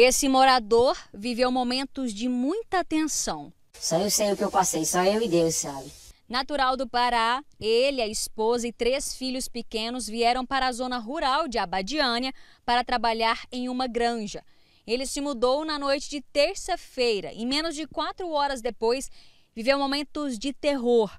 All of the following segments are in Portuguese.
Esse morador viveu momentos de muita tensão. Só eu sei o que eu passei, só eu e Deus sabe. Natural do Pará, ele, a esposa e três filhos pequenos vieram para a zona rural de Abadiânia para trabalhar em uma granja. Ele se mudou na noite de terça-feira e, menos de quatro horas depois, viveu momentos de terror.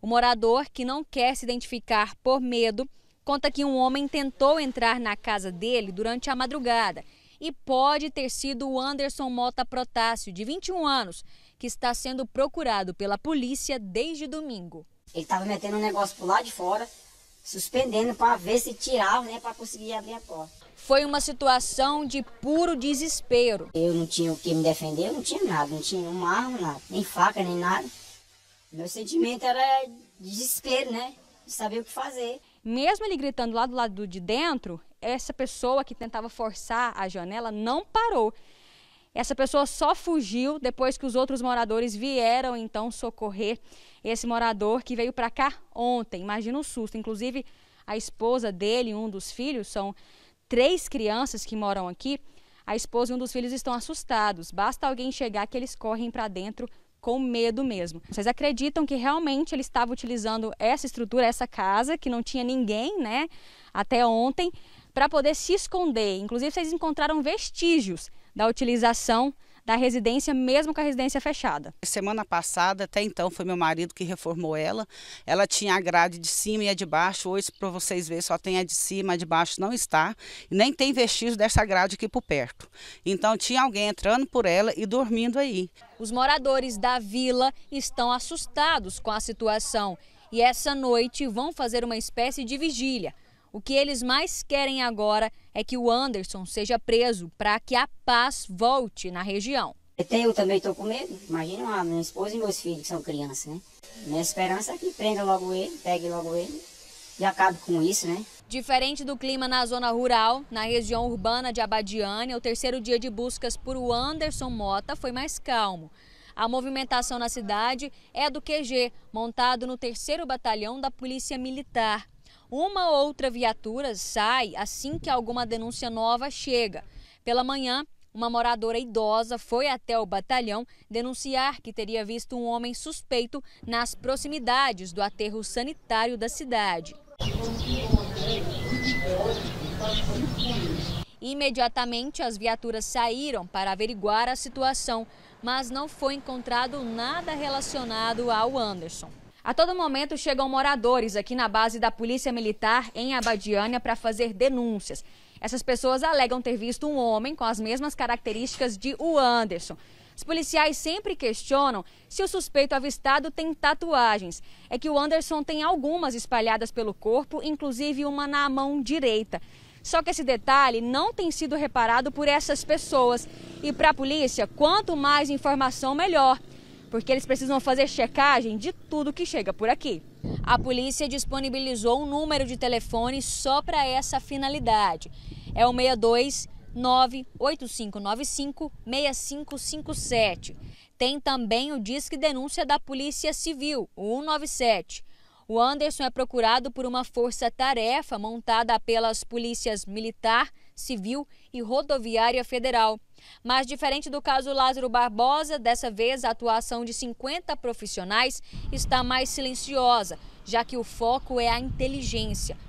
O morador, que não quer se identificar por medo, conta que um homem tentou entrar na casa dele durante a madrugada e pode ter sido o Anderson Mota Protássio, de 21 anos, que está sendo procurado pela polícia desde domingo. Ele estava metendo um negócio por lá de fora, suspendendo para ver se tirava, né, para conseguir abrir a porta. Foi uma situação de puro desespero. Eu não tinha o que me defender, eu não tinha nada, não tinha uma arma, nada, nem faca, nem nada. Meu sentimento era desespero, né? De saber o que fazer. Mesmo ele gritando lá do lado de dentro, essa pessoa que tentava forçar a janela não parou. Essa pessoa só fugiu depois que os outros moradores vieram então socorrer esse morador que veio para cá ontem. Imagina o susto. Inclusive, a esposa dele e um dos filhos, são três crianças que moram aqui. A esposa e um dos filhos estão assustados. Basta alguém chegar que eles correm para dentro com medo mesmo. Vocês acreditam que realmente ele estava utilizando essa estrutura, essa casa, que não tinha ninguém, né, até ontem, para poder se esconder. Inclusive, vocês encontraram vestígios da utilização da residência, mesmo com a residência fechada. Semana passada, até então, foi meu marido que reformou ela. Ela tinha a grade de cima e a de baixo. Hoje, para vocês verem, só tem a de cima, a de baixo não está. Nem tem vestígio dessa grade aqui por perto. Então, tinha alguém entrando por ela e dormindo aí. Os moradores da vila estão assustados com a situação. E essa noite vão fazer uma espécie de vigília o que eles mais querem agora é que o Anderson seja preso para que a paz volte na região. eu também estou com medo. Imagina a minha esposa e meus filhos que são crianças, né? Minha esperança é que prenda logo ele, pegue logo ele e acabe com isso, né? Diferente do clima na zona rural, na região urbana de Abadiânia, o terceiro dia de buscas por o Anderson Mota foi mais calmo. A movimentação na cidade é do QG, montado no 3 Batalhão da Polícia Militar. Uma outra viatura sai assim que alguma denúncia nova chega. Pela manhã, uma moradora idosa foi até o batalhão denunciar que teria visto um homem suspeito nas proximidades do aterro sanitário da cidade. Imediatamente, as viaturas saíram para averiguar a situação, mas não foi encontrado nada relacionado ao Anderson. A todo momento chegam moradores aqui na base da Polícia Militar em Abadiânia para fazer denúncias. Essas pessoas alegam ter visto um homem com as mesmas características de o Anderson. Os policiais sempre questionam se o suspeito avistado tem tatuagens. É que o Anderson tem algumas espalhadas pelo corpo, inclusive uma na mão direita. Só que esse detalhe não tem sido reparado por essas pessoas. E para a polícia, quanto mais informação, melhor porque eles precisam fazer checagem de tudo que chega por aqui. A polícia disponibilizou um número de telefone só para essa finalidade. É o 62 6557. Tem também o Disque Denúncia da Polícia Civil, o 197. O Anderson é procurado por uma força-tarefa montada pelas polícias militar, Civil e Rodoviária Federal. Mas, diferente do caso Lázaro Barbosa, dessa vez a atuação de 50 profissionais está mais silenciosa, já que o foco é a inteligência